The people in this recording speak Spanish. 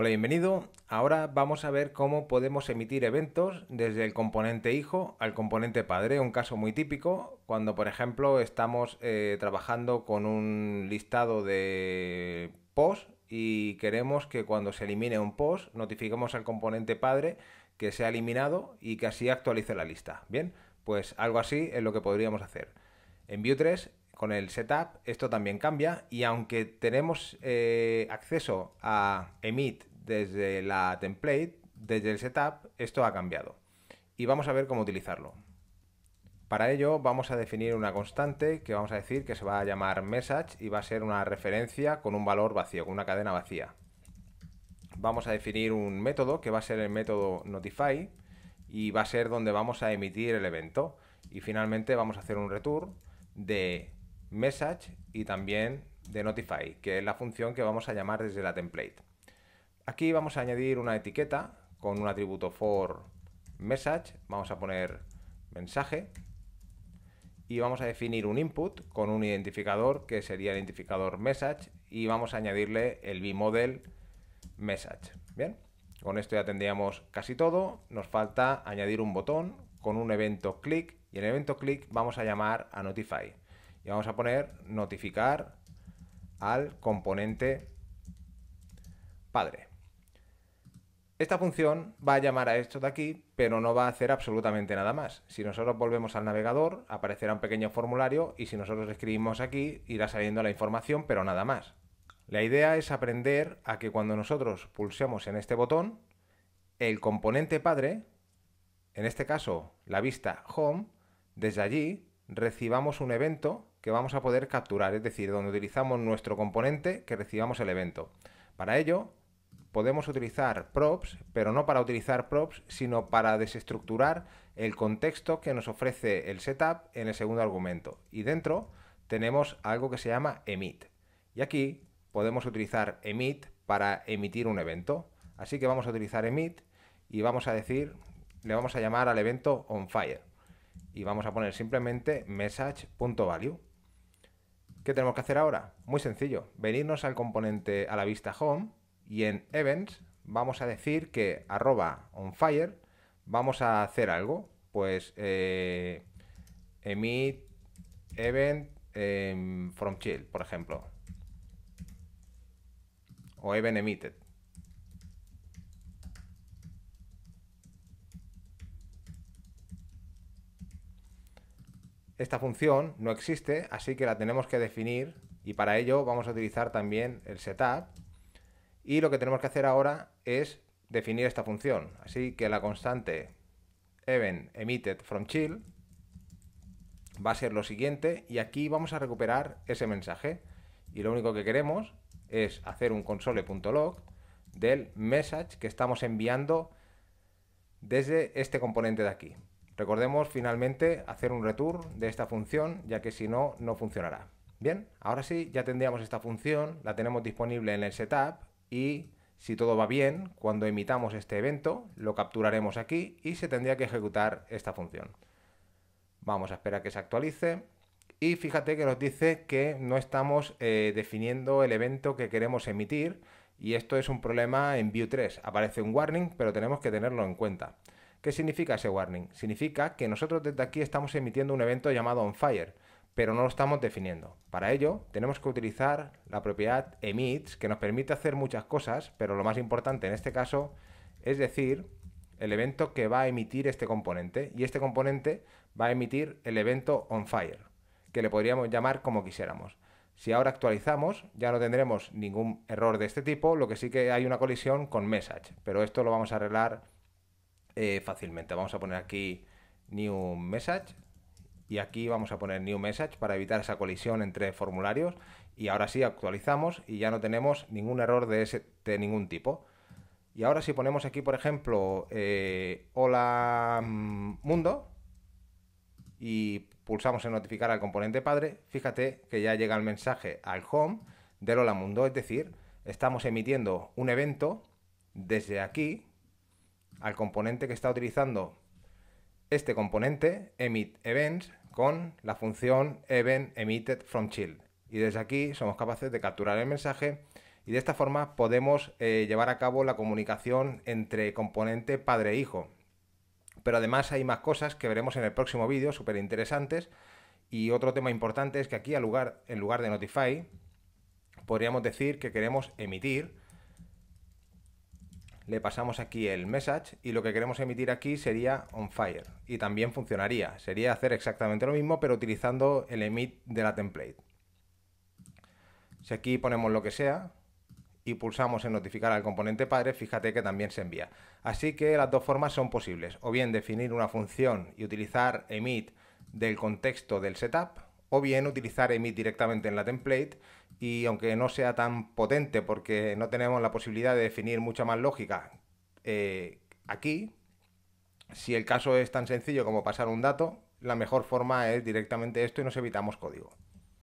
Hola, bienvenido. Ahora vamos a ver cómo podemos emitir eventos desde el componente hijo al componente padre, un caso muy típico cuando, por ejemplo, estamos eh, trabajando con un listado de posts y queremos que cuando se elimine un post notifiquemos al componente padre que se ha eliminado y que así actualice la lista. Bien, pues algo así es lo que podríamos hacer. En Vue3 con el setup esto también cambia y aunque tenemos eh, acceso a emit desde la template, desde el setup, esto ha cambiado. Y vamos a ver cómo utilizarlo. Para ello vamos a definir una constante que vamos a decir que se va a llamar message y va a ser una referencia con un valor vacío, con una cadena vacía. Vamos a definir un método que va a ser el método notify y va a ser donde vamos a emitir el evento. Y finalmente vamos a hacer un return de message y también de notify, que es la función que vamos a llamar desde la template. Aquí vamos a añadir una etiqueta con un atributo for message, vamos a poner mensaje y vamos a definir un input con un identificador que sería el identificador message y vamos a añadirle el bmodel message. Bien, con esto ya tendríamos casi todo, nos falta añadir un botón con un evento click y en el evento click vamos a llamar a notify y vamos a poner notificar al componente padre. Esta función va a llamar a esto de aquí, pero no va a hacer absolutamente nada más. Si nosotros volvemos al navegador, aparecerá un pequeño formulario y si nosotros escribimos aquí, irá saliendo la información, pero nada más. La idea es aprender a que cuando nosotros pulsemos en este botón, el componente padre, en este caso la vista Home, desde allí recibamos un evento que vamos a poder capturar, es decir, donde utilizamos nuestro componente que recibamos el evento. Para ello, podemos utilizar props, pero no para utilizar props, sino para desestructurar el contexto que nos ofrece el setup en el segundo argumento. Y dentro tenemos algo que se llama emit. Y aquí podemos utilizar emit para emitir un evento. Así que vamos a utilizar emit y vamos a decir, le vamos a llamar al evento on fire. Y vamos a poner simplemente message.value. ¿Qué tenemos que hacer ahora? Muy sencillo, venirnos al componente a la vista home y en events vamos a decir que arroba on fire vamos a hacer algo, pues eh, emit event em, from chill, por ejemplo, o event emitted. Esta función no existe, así que la tenemos que definir y para ello vamos a utilizar también el setup. Y lo que tenemos que hacer ahora es definir esta función. Así que la constante event emitted from chill va a ser lo siguiente y aquí vamos a recuperar ese mensaje. Y lo único que queremos es hacer un console.log del message que estamos enviando desde este componente de aquí. Recordemos finalmente hacer un return de esta función, ya que si no, no funcionará. Bien, ahora sí, ya tendríamos esta función, la tenemos disponible en el setup y si todo va bien, cuando emitamos este evento, lo capturaremos aquí y se tendría que ejecutar esta función. Vamos a esperar a que se actualice y fíjate que nos dice que no estamos eh, definiendo el evento que queremos emitir y esto es un problema en Vue 3. Aparece un warning, pero tenemos que tenerlo en cuenta. ¿Qué significa ese warning? Significa que nosotros desde aquí estamos emitiendo un evento llamado on fire, pero no lo estamos definiendo. Para ello, tenemos que utilizar la propiedad emits, que nos permite hacer muchas cosas, pero lo más importante en este caso es decir el evento que va a emitir este componente, y este componente va a emitir el evento on fire, que le podríamos llamar como quisiéramos. Si ahora actualizamos, ya no tendremos ningún error de este tipo, lo que sí que hay una colisión con message, pero esto lo vamos a arreglar eh, fácilmente. Vamos a poner aquí New Message y aquí vamos a poner New Message para evitar esa colisión entre formularios y ahora sí actualizamos y ya no tenemos ningún error de, ese, de ningún tipo. Y ahora si ponemos aquí, por ejemplo, eh, hola mm, mundo y pulsamos en notificar al componente padre, fíjate que ya llega el mensaje al home del hola mundo, es decir, estamos emitiendo un evento desde aquí al componente que está utilizando este componente, emit events, con la función event emitted from child. Y desde aquí somos capaces de capturar el mensaje y de esta forma podemos eh, llevar a cabo la comunicación entre componente padre e hijo. Pero además hay más cosas que veremos en el próximo vídeo, súper interesantes. Y otro tema importante es que aquí, lugar, en lugar de notify, podríamos decir que queremos emitir, le pasamos aquí el message y lo que queremos emitir aquí sería on fire y también funcionaría. Sería hacer exactamente lo mismo pero utilizando el emit de la template. Si aquí ponemos lo que sea y pulsamos en notificar al componente padre, fíjate que también se envía. Así que las dos formas son posibles, o bien definir una función y utilizar emit del contexto del setup o bien utilizar emit directamente en la template y aunque no sea tan potente porque no tenemos la posibilidad de definir mucha más lógica eh, aquí, si el caso es tan sencillo como pasar un dato, la mejor forma es directamente esto y nos evitamos código.